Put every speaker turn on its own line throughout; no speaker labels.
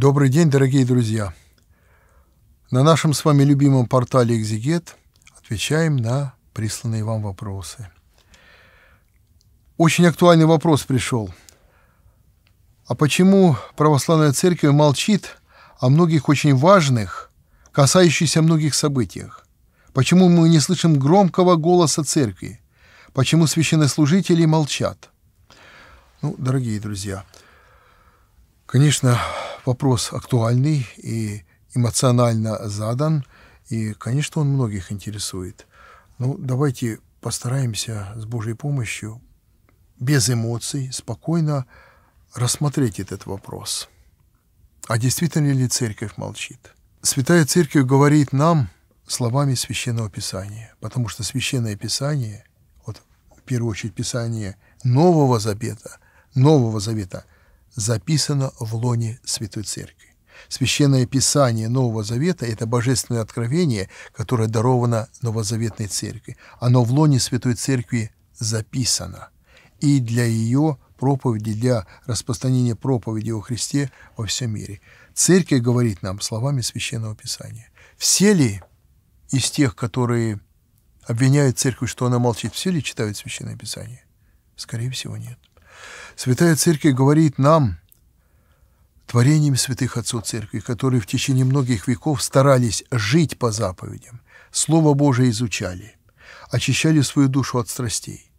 Добрый день, дорогие друзья! На нашем с вами любимом портале Экзигет отвечаем на присланные вам вопросы. Очень актуальный вопрос пришел. А почему православная церковь молчит о многих очень важных, касающихся многих событиях? Почему мы не слышим громкого голоса церкви? Почему священнослужители молчат? Ну, дорогие друзья, конечно, вопрос актуальный и эмоционально задан, и, конечно, он многих интересует. Ну, давайте постараемся с Божьей помощью без эмоций, спокойно рассмотреть этот вопрос. А действительно ли церковь молчит? Святая Церковь говорит нам словами Священного Писания, потому что Священное Писание, вот в первую очередь Писание Нового Завета, Нового Завета записано в лоне Святой Церкви. Священное Писание Нового Завета – это божественное откровение, которое даровано Новозаветной Церкви. Оно в лоне Святой Церкви записано. И для ее проповеди, для распространения проповеди о Христе во всем мире. Церковь говорит нам словами Священного Писания. Все ли из тех, которые обвиняют церковь, что она молчит, все ли читают Священное Писание? Скорее всего, нет. Святая Церковь говорит нам, творением святых отцов Церкви, которые в течение многих веков старались жить по заповедям, Слово Божие изучали, очищали свою душу от страстей.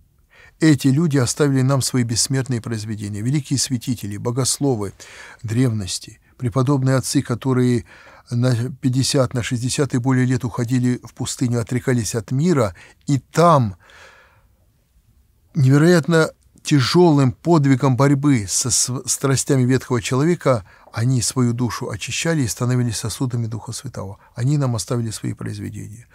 Эти люди оставили нам свои бессмертные произведения, великие святители, богословы древности, преподобные отцы, которые на 50, на 60 и более лет уходили в пустыню, отрекались от мира, и там невероятно тяжелым подвигом борьбы со страстями ветхого человека они свою душу очищали и становились сосудами Духа Святого. Они нам оставили свои произведения.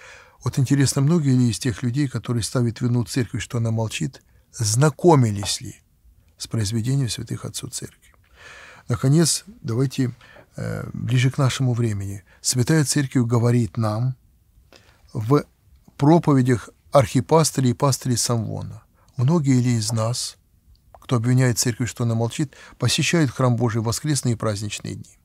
Вот интересно, многие ли из тех людей, которые ставят вину церкви, что она молчит, знакомились ли с произведением святых отцов церкви? Наконец, давайте э, ближе к нашему времени. Святая Церковь говорит нам в проповедях архипастыря и пастыря Самвона. Многие ли из нас кто обвиняет церковь, что она молчит, посещают храм Божий в воскресные и праздничные дни.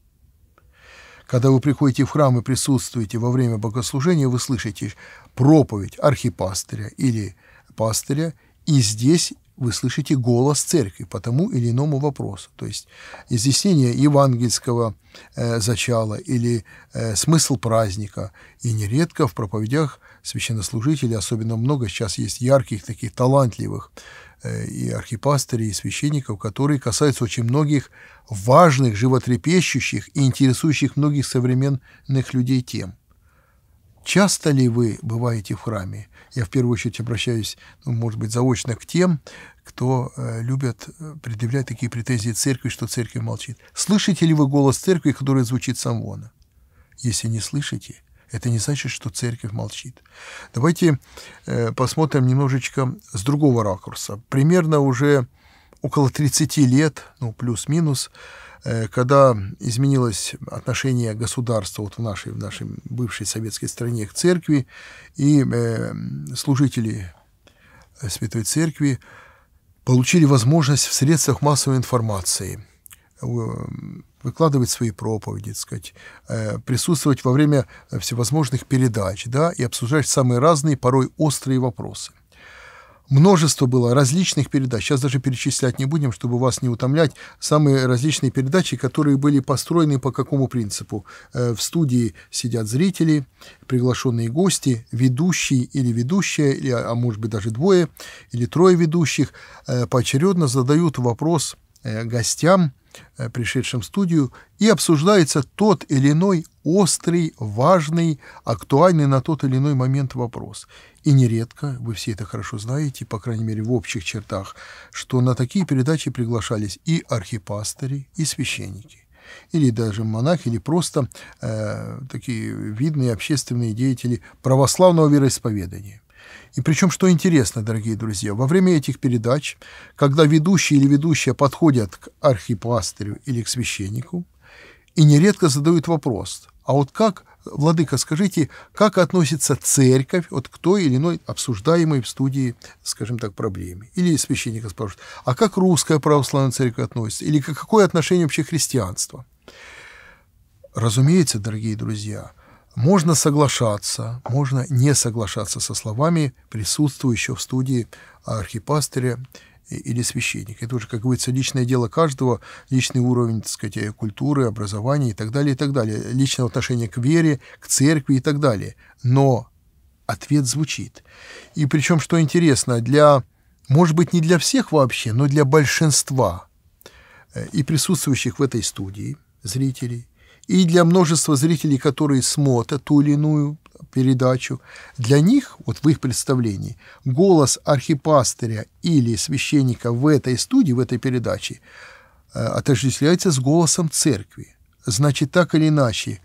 Когда вы приходите в храм и присутствуете во время богослужения, вы слышите проповедь архипастыря или пастыря и здесь, вы слышите голос церкви по тому или иному вопросу. То есть изъяснение евангельского э, зачала или э, смысл праздника. И нередко в проповедях священнослужителей, особенно много сейчас есть ярких, таких талантливых э, и архипастырей, и священников, которые касаются очень многих важных, животрепещущих и интересующих многих современных людей тем. Часто ли вы бываете в храме? Я в первую очередь обращаюсь, ну, может быть, заочно к тем, кто э, любят э, предъявлять такие претензии церкви, что церковь молчит. Слышите ли вы голос церкви, который звучит сам вон? Если не слышите, это не значит, что церковь молчит. Давайте э, посмотрим немножечко с другого ракурса. Примерно уже около 30 лет, ну, плюс-минус, Э, когда изменилось отношение государства вот в нашей, в нашей бывшей советской стране к церкви, и э, служители э, Святой Церкви получили возможность в средствах массовой информации выкладывать свои проповеди, так сказать, присутствовать во время всевозможных передач, да, и обсуждать самые разные, порой острые вопросы. Множество было различных передач. Сейчас даже перечислять не будем, чтобы вас не утомлять. Самые различные передачи, которые были построены по какому принципу? Э, в студии сидят зрители, приглашенные гости, ведущий или ведущая, или, а может быть даже двое или трое ведущих, э, поочередно задают вопрос э, гостям, Э, пришедшим в студию, и обсуждается тот или иной острый, важный, актуальный на тот или иной момент вопрос. И нередко, вы все это хорошо знаете, по крайней мере в общих чертах, что на такие передачи приглашались и архипастыри, и священники или даже монахи, или просто э, такие видные общественные деятели православного вероисповедания. И причем, что интересно, дорогие друзья, во время этих передач, когда ведущий или ведущая подходят к архипастырю или к священнику, и нередко задают вопрос, а вот как, владыка, скажите, как относится церковь вот к той или иной обсуждаемой в студии, скажем так, проблеме? Или священника спрашивают, а как русская православная церковь относится? Или какое отношение вообще христианство? Разумеется, дорогие друзья – можно соглашаться, можно не соглашаться со словами присутствующего в студии архипастыря или священника. Это уже, как говорится, личное дело каждого, личный уровень, так сказать, культуры, образования и так далее, и так далее, личное отношение к вере, к церкви и так далее. Но ответ звучит. И причем, что интересно, для, может быть, не для всех вообще, но для большинства э, и присутствующих в этой студии зрителей, и для множества зрителей, которые смотрят ту или иную передачу, для них, вот в их представлении, голос архипастыря или священника в этой студии, в этой передаче, э, отождествляется с голосом церкви. Значит, так или иначе,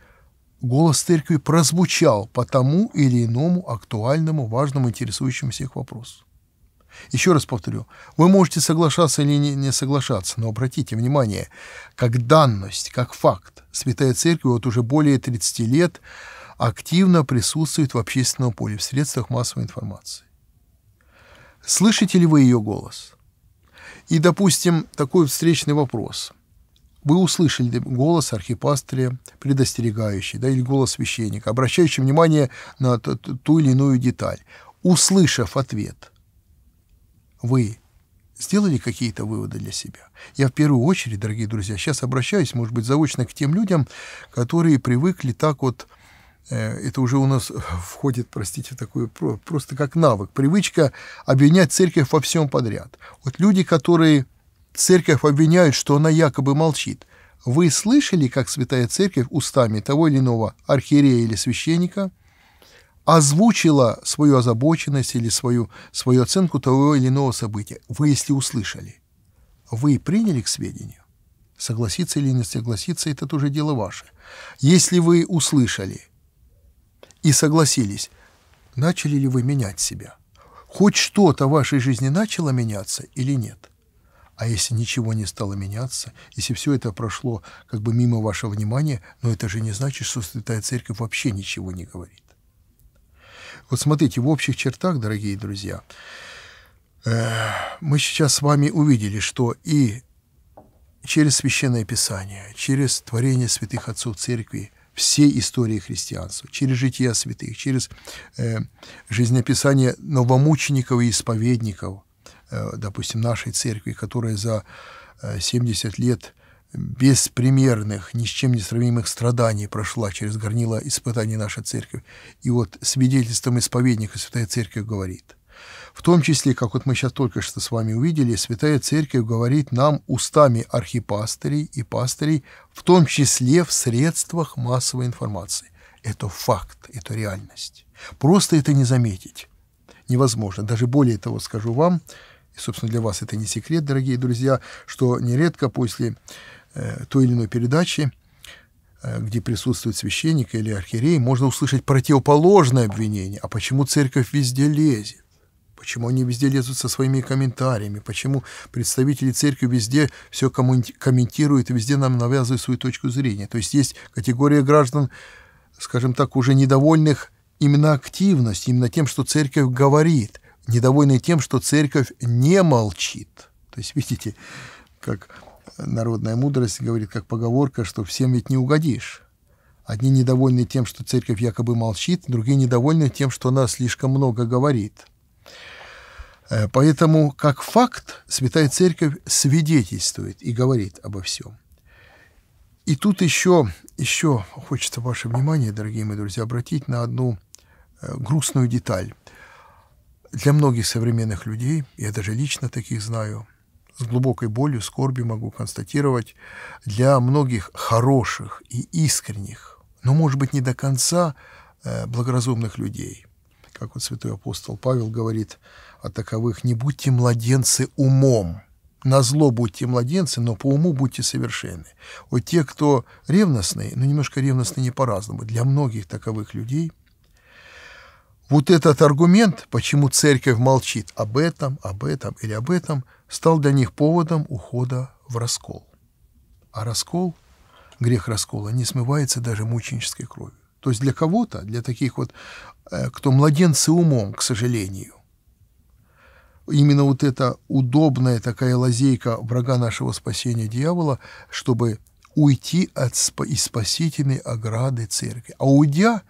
голос церкви прозвучал по тому или иному актуальному, важному, интересующему всех вопросу. Еще раз повторю, вы можете соглашаться или не соглашаться, но обратите внимание, как данность, как факт, Святая Церковь вот уже более 30 лет активно присутствует в общественном поле, в средствах массовой информации. Слышите ли вы ее голос? И, допустим, такой встречный вопрос. Вы услышали голос архипастыря предостерегающий, да, или голос священника, обращающий внимание на ту или иную деталь. Услышав ответ – вы сделали какие-то выводы для себя? Я в первую очередь, дорогие друзья, сейчас обращаюсь, может быть, заочно к тем людям, которые привыкли так вот э, это уже у нас входит, простите, такое просто как навык, привычка обвинять церковь во всем подряд. Вот люди, которые церковь обвиняют, что она якобы молчит. Вы слышали, как Святая Церковь устами того или иного архиерея или священника – озвучила свою озабоченность или свою, свою оценку того или иного события. Вы, если услышали, вы приняли к сведению, согласиться или не согласиться, это тоже дело ваше. Если вы услышали и согласились, начали ли вы менять себя? Хоть что-то в вашей жизни начало меняться или нет? А если ничего не стало меняться, если все это прошло как бы мимо вашего внимания, но это же не значит, что Святая Церковь вообще ничего не говорит. Вот смотрите, в общих чертах, дорогие друзья, э, мы сейчас с вами увидели, что и через Священное Писание, через творение святых отцов церкви, всей истории христианства, через жития святых, через э, жизнеописание новомучеников и исповедников, э, допустим, нашей церкви, которая за 70 э, лет беспримерных, ни с чем не сравнимых страданий прошла через горнило испытаний наша церковь. И вот свидетельством исповедника Святая Церковь говорит. В том числе, как вот мы сейчас только что с вами увидели, Святая Церковь говорит нам устами архипастырей и пастырей, в том числе в средствах массовой информации. Это факт, это реальность. Просто это не заметить невозможно. Даже более того, скажу вам, и, собственно, для вас это не секрет, дорогие друзья, что нередко после Э, той или иной передачи, э, где присутствует священник или архиерей, можно услышать противоположное обвинение. А почему церковь везде лезет? Почему они везде лезут со своими комментариями? Почему представители церкви везде все комментируют и везде нам навязывают свою точку зрения? То есть есть категория граждан, скажем так, уже недовольных именно активностью, именно тем, что церковь говорит, недовольны тем, что церковь не молчит. То есть, видите, как народная мудрость говорит, как поговорка, что всем ведь не угодишь. Одни недовольны тем, что церковь якобы молчит, другие недовольны тем, что она слишком много говорит. Э, поэтому, как факт, Святая Церковь свидетельствует и говорит обо всем. И тут еще, еще хочется ваше внимание, дорогие мои друзья, обратить на одну э, грустную деталь. Для многих современных людей, я даже лично таких знаю – с глубокой болью, скорбью могу констатировать, для многих хороших и искренних, но, может быть, не до конца э, благоразумных людей. Как вот святой апостол Павел говорит о таковых, не будьте младенцы умом, на зло будьте младенцы, но по уму будьте совершенны. Вот те, кто ревностные, но немножко ревностные не по-разному, для многих таковых людей, вот этот аргумент, почему церковь молчит об этом, об этом или об этом, стал для них поводом ухода в раскол. А раскол, грех раскола, не смывается даже мученической кровью. То есть для кого-то, для таких вот, э, кто младенцы умом, к сожалению, именно вот эта удобная такая лазейка врага нашего спасения дьявола, чтобы уйти от из спасительной ограды церкви. А уйдя,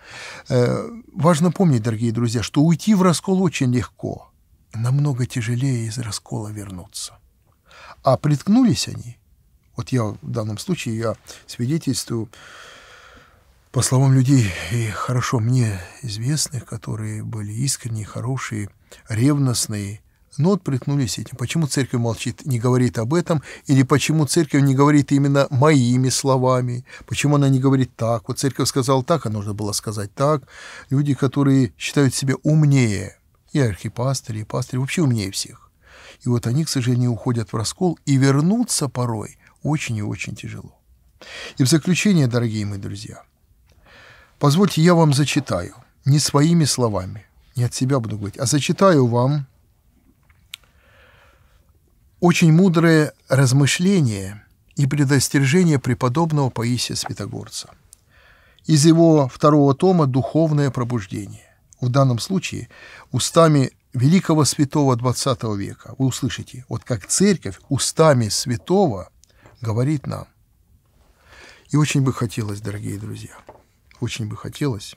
э, важно помнить, дорогие друзья, что уйти в раскол очень легко – намного тяжелее из раскола вернуться. А приткнулись они, вот я в данном случае, я свидетельствую, по словам людей, и хорошо мне известных, которые были искренние, хорошие, ревностные, но вот приткнулись этим. Почему церковь молчит, не говорит об этом? Или почему церковь не говорит именно моими словами? Почему она не говорит так? Вот церковь сказала так, а нужно было сказать так. Люди, которые считают себя умнее – и архипастыри, и пастыри, вообще умнее всех. И вот они, к сожалению, уходят в раскол, и вернуться порой очень и очень тяжело. И в заключение, дорогие мои друзья, позвольте я вам зачитаю, не своими словами, не от себя буду говорить, а зачитаю вам очень мудрое размышление и предостережение преподобного Паисия Святогорца из его второго тома «Духовное пробуждение» в данном случае устами великого святого XX века. Вы услышите, вот как церковь устами святого говорит нам. И очень бы хотелось, дорогие друзья, очень бы хотелось,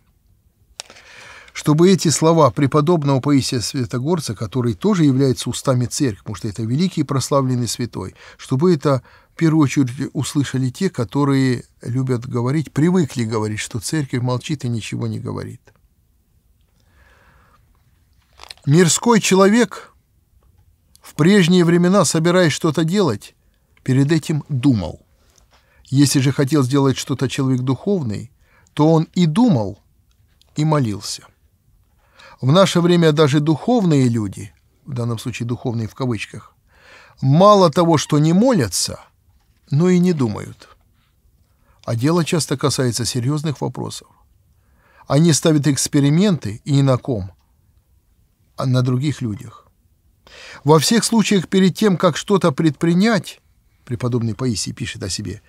чтобы эти слова преподобного Паисия Святогорца, который тоже является устами церкви, потому что это великий прославленный святой, чтобы это в первую очередь услышали те, которые любят говорить, привыкли говорить, что церковь молчит и ничего не говорит – Мирской человек, в прежние времена, собираясь что-то делать, перед этим думал. Если же хотел сделать что-то человек духовный, то он и думал, и молился. В наше время даже духовные люди, в данном случае духовные в кавычках, мало того, что не молятся, но и не думают. А дело часто касается серьезных вопросов. Они ставят эксперименты и ни на ком – а на других людях. Во всех случаях перед тем, как что-то предпринять, преподобный Паисий пишет о себе,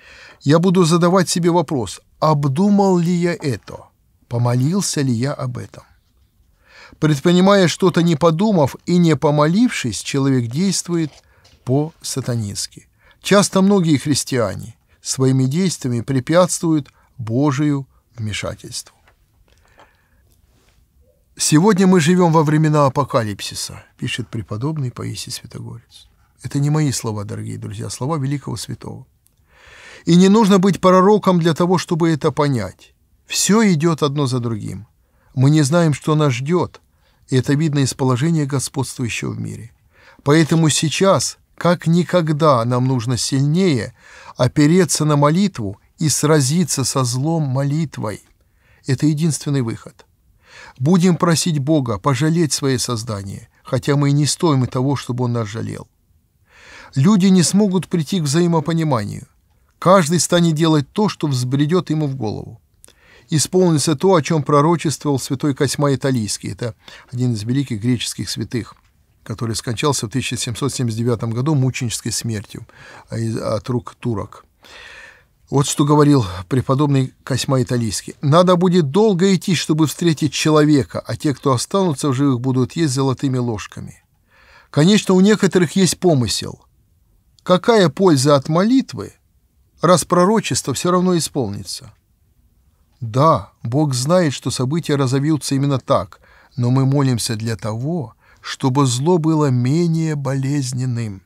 я буду задавать себе вопрос, обдумал ли я это, помолился ли я об этом. Предпринимая что-то не подумав и не помолившись, человек действует по-сатанински. Часто многие христиане своими действиями препятствуют Божию вмешательству. «Сегодня мы живем во времена апокалипсиса», — пишет преподобный Паисий Святогорец. Это не мои слова, дорогие друзья, а слова великого святого. И не нужно быть пророком для того, чтобы это понять. Все идет одно за другим. Мы не знаем, что нас ждет, и это видно из положения господствующего в мире. Поэтому сейчас, как никогда, нам нужно сильнее опереться на молитву и сразиться со злом молитвой. Это единственный выход – Будем просить Бога пожалеть свое создание, хотя мы и не стоим и того, чтобы Он нас жалел. Люди не смогут прийти к взаимопониманию. Каждый станет делать то, что взбредет ему в голову. Исполнится то, о чем пророчествовал святой Косьма Италийский. Это один из великих греческих святых который скончался в 1779 году мученической смертью а от рук турок. Вот что говорил преподобный Косьма Италийский. «Надо будет долго идти, чтобы встретить человека, а те, кто останутся в живых, будут есть золотыми ложками». Конечно, у некоторых есть помысел. Какая польза от молитвы, раз пророчество все равно исполнится? Да, Бог знает, что события разовьются именно так, но мы молимся для того, чтобы зло было менее болезненным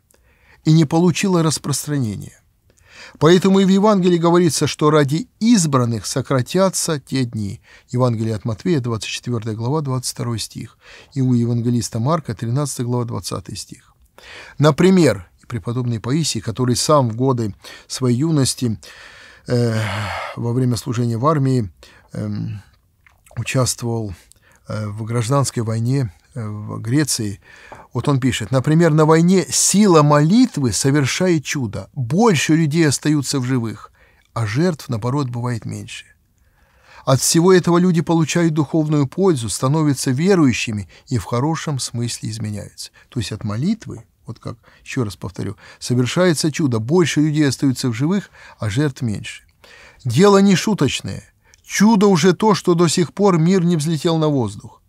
и не получило распространения. Поэтому и в Евангелии говорится, что ради избранных сократятся те дни. Евангелие от Матвея, 24 глава, 22 стих. И у евангелиста Марка, 13 глава, 20 стих. Например, преподобный Паисий, который сам в годы своей юности э, во время служения в армии эм, э, участвовал в гражданской войне в Греции, вот он пишет, например, на войне сила молитвы совершает чудо, больше людей остаются в живых, а жертв, наоборот, бывает меньше. От всего этого люди получают духовную пользу, становятся верующими и в хорошем смысле изменяются. То есть от молитвы, вот как, еще раз повторю, совершается чудо, больше людей остаются в живых, а жертв меньше. Дело не шуточное. Чудо уже то, что до сих пор мир не взлетел на воздух.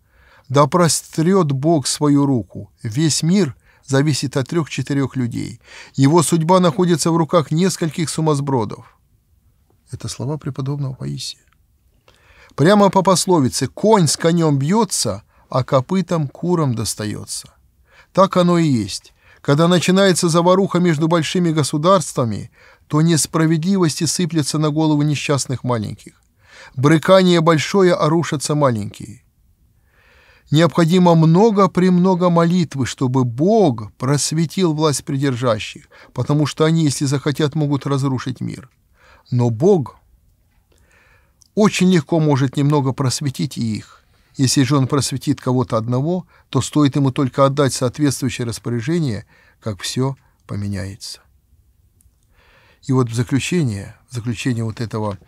Да прострет Бог свою руку. Весь мир зависит от трех-четырех людей. Его судьба находится в руках нескольких сумасбродов. Это слова преподобного Паисия. Прямо по пословице «конь с конем бьется, а копытом куром достается». Так оно и есть. Когда начинается заваруха между большими государствами, то несправедливости сыплется на голову несчастных маленьких. Брыкание большое, а рушатся маленькие необходимо много при много молитвы, чтобы Бог просветил власть придержащих, потому что они, если захотят, могут разрушить мир. Но Бог очень легко может немного просветить и их. Если же он просветит кого-то одного, то стоит ему только отдать соответствующее распоряжение, как все поменяется. И вот в заключение, в заключение вот этого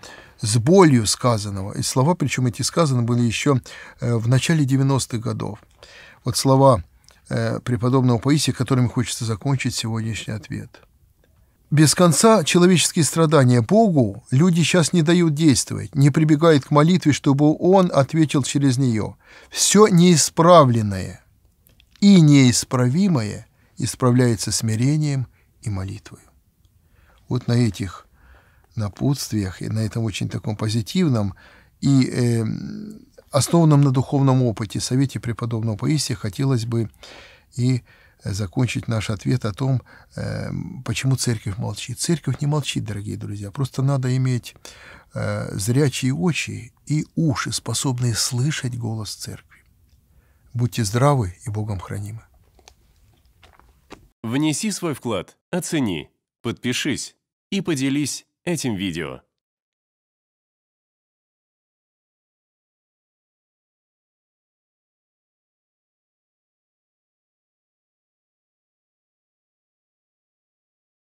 с болью сказанного. И слова, причем эти сказаны были еще э, в начале 90-х годов. Вот слова э, преподобного Паисия, которыми хочется закончить сегодняшний ответ. Без конца человеческие страдания Богу люди сейчас не дают действовать, не прибегают к молитве, чтобы Он ответил через нее. Все неисправленное и неисправимое исправляется смирением и молитвой. Вот на этих напутствиях, и на этом очень таком позитивном и э, основанном на духовном опыте, совете преподобного Паисия, хотелось бы и закончить наш ответ о том, э, почему церковь молчит. Церковь не молчит, дорогие друзья, просто надо иметь э, зрячие очи и уши, способные слышать голос церкви. Будьте здравы и Богом хранимы. Внеси свой вклад, оцени, подпишись и поделись этим видео.